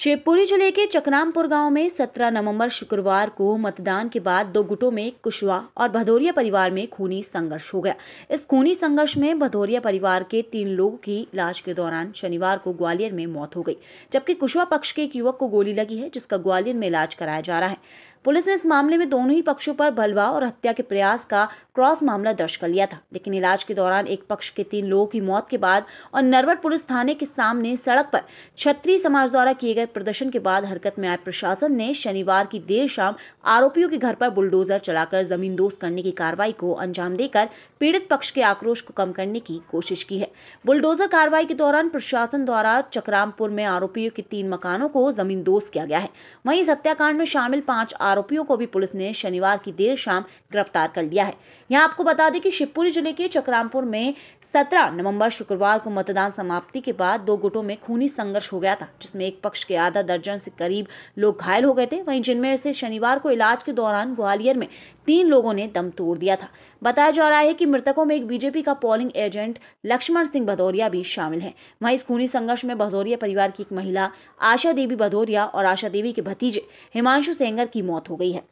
शिवपुरी जिले के चकरामपुर गांव में 17 नवंबर शुक्रवार को मतदान के बाद दो गुटों में कुशवा और भदौरिया परिवार में खूनी संघर्ष हो गया इस खूनी संघर्ष में भदौरिया परिवार के तीन लोगों की इलाज के दौरान शनिवार को ग्वालियर में मौत हो गई जबकि कुशवा पक्ष के एक युवक को गोली लगी है जिसका ग्वालियर में इलाज कराया जा रहा है पुलिस ने इस मामले में दोनों ही पक्षों पर बलवा और हत्या के प्रयास का क्रॉस मामला दर्ज कर लिया था लेकिन इलाज के दौरान एक पक्ष के तीन लोगों की मौत के बाद और नरवर पुलिस थाने के सामने सड़क पर छत्री समाज द्वारा किए गए प्रदर्शन के बाद हरकत में आए प्रशासन ने शनिवार की देर शाम आरोपियों के घर पर बुलडोजर चलाकर जमीन दोस्त करने की कार्रवाई को अंजाम देकर पीड़ित पक्ष के आक्रोश को कम करने की कोशिश की है बुलडोजर कार्रवाई के दौरान प्रशासन द्वारा चक्रामपुर में आरोपियों के तीन मकानों को जमीन दोस्त किया गया है वही इस हत्याकांड में शामिल पांच आरोपियों को भी पुलिस ने शनिवार की देर शाम गिरफ्तार कर लिया है यहाँ आपको बता दें कि शिवपुरी जिले के चक्रामपुर में 17 नवंबर शुक्रवार को मतदान समाप्ति के बाद दो गुटों में खूनी संघर्ष हो गया था जिसमें एक पक्ष के आधा दर्जन से करीब लोग घायल हो गए थे वहीं जिनमें से शनिवार को इलाज के दौरान ग्वालियर में तीन लोगों ने दम तोड़ दिया था बताया जा रहा है कि मृतकों में एक बीजेपी का पोलिंग एजेंट लक्ष्मण सिंह भदौरिया भी शामिल है वहीं इस खूनी संघर्ष में भदौरिया परिवार की एक महिला आशा देवी भदौरिया और आशा देवी के भतीजे हिमांशु सेंगर की मौत मौत हो गई है